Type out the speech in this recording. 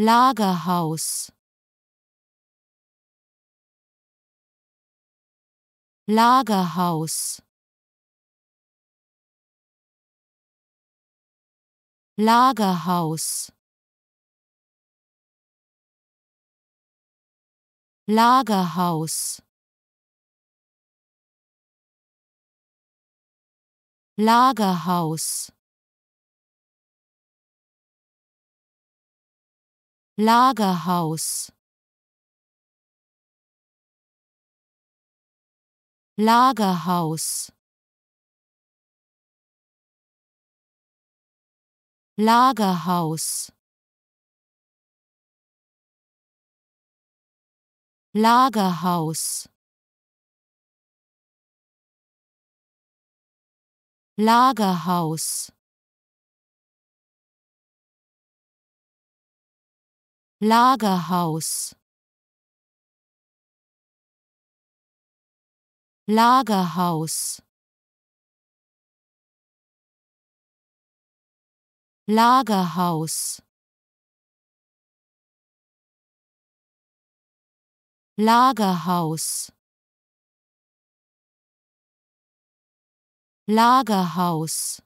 Lagerhaus Lagerhaus Lagerhaus Lagerhaus Lagerhaus Lagerhaus Lagerhaus Lagerhaus Lagerhaus Lagerhaus Lagerhaus Lagerhaus Lagerhaus Lagerhaus Lagerhaus